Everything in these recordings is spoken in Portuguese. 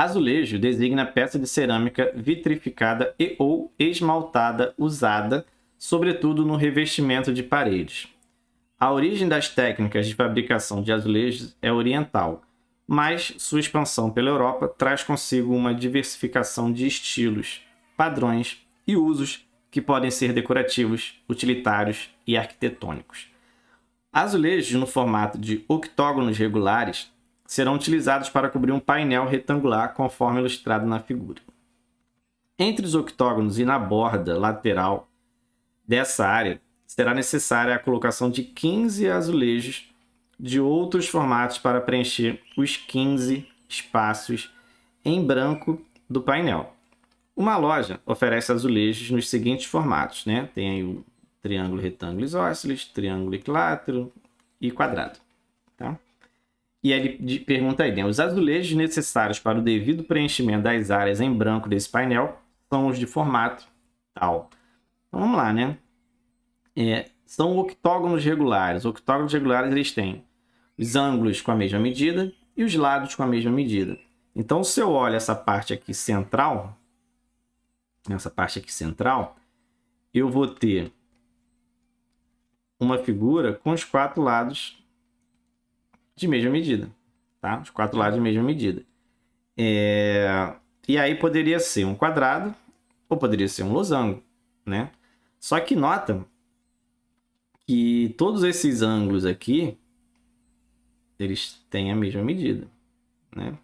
Azulejo designa peça de cerâmica vitrificada e ou esmaltada usada, sobretudo no revestimento de paredes. A origem das técnicas de fabricação de azulejos é oriental, mas sua expansão pela Europa traz consigo uma diversificação de estilos, padrões e usos que podem ser decorativos, utilitários e arquitetônicos. Azulejos no formato de octógonos regulares serão utilizados para cobrir um painel retangular, conforme ilustrado na figura. Entre os octógonos e na borda lateral dessa área, será necessária a colocação de 15 azulejos de outros formatos para preencher os 15 espaços em branco do painel. Uma loja oferece azulejos nos seguintes formatos, né? Tem aí o triângulo retângulo isósceles, triângulo equilátero e quadrado. E ele pergunta aí, né, os azulejos necessários para o devido preenchimento das áreas em branco desse painel são os de formato tal. Então, vamos lá, né? É, são octógonos regulares. Octógonos regulares eles têm os ângulos com a mesma medida e os lados com a mesma medida. Então, se eu olho essa parte aqui central, nessa parte aqui central, eu vou ter uma figura com os quatro lados de mesma medida, tá? Os quatro lados de mesma medida. É... E aí poderia ser um quadrado ou poderia ser um losango, né? Só que nota que todos esses ângulos aqui eles têm a mesma medida, né?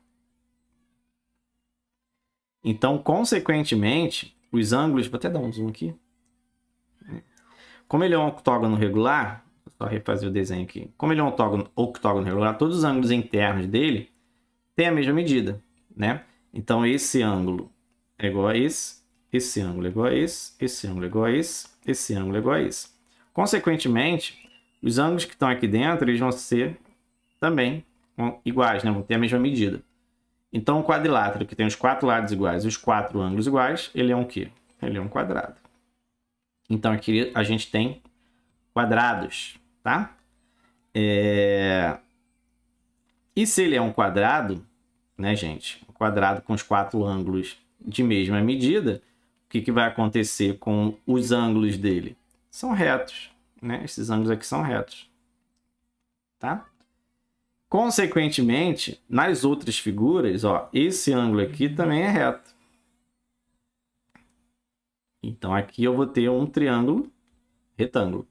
Então, consequentemente, os ângulos, vou até dar um zoom aqui. Né? Como ele é um octógono regular, só refazer o desenho aqui. Como ele é um octógono, octógono regular, todos os ângulos internos dele têm a mesma medida, né? Então, esse ângulo é igual a esse, esse ângulo é igual a esse, esse ângulo é igual a esse, esse ângulo é igual a esse. Consequentemente, os ângulos que estão aqui dentro, eles vão ser também iguais, né? vão ter a mesma medida. Então, o quadrilátero, que tem os quatro lados iguais e os quatro ângulos iguais, ele é um quê? Ele é um quadrado. Então, aqui a gente tem quadrados, tá? É... E se ele é um quadrado, né, gente? Um quadrado com os quatro ângulos de mesma medida, o que, que vai acontecer com os ângulos dele? São retos, né? Esses ângulos aqui são retos, tá? Consequentemente, nas outras figuras, ó, esse ângulo aqui também é reto. Então aqui eu vou ter um triângulo retângulo.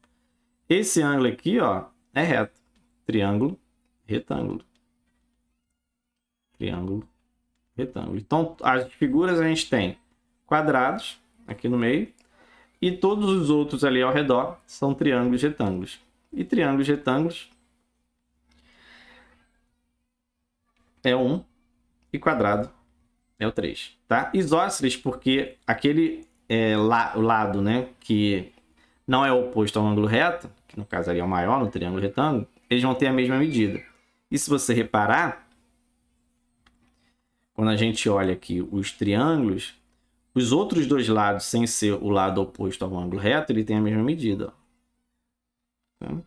Esse ângulo aqui, ó, é reto. Triângulo, retângulo. Triângulo, retângulo. Então, as figuras a gente tem quadrados aqui no meio e todos os outros ali ao redor são triângulos retângulos. E triângulos retângulos é 1 e quadrado é o 3, tá? Isósceles porque aquele é, la, lado, né, que não é oposto ao ângulo reto, que no caso ali é o maior no triângulo retângulo, eles vão ter a mesma medida. E se você reparar, quando a gente olha aqui os triângulos, os outros dois lados, sem ser o lado oposto ao ângulo reto, ele tem a mesma medida. Tá?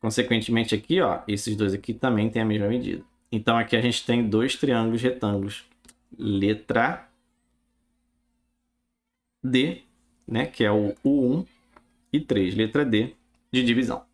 Consequentemente aqui, ó, esses dois aqui também têm a mesma medida. Então aqui a gente tem dois triângulos retângulos. Letra D né, que é o U1 e 3, letra D, de divisão.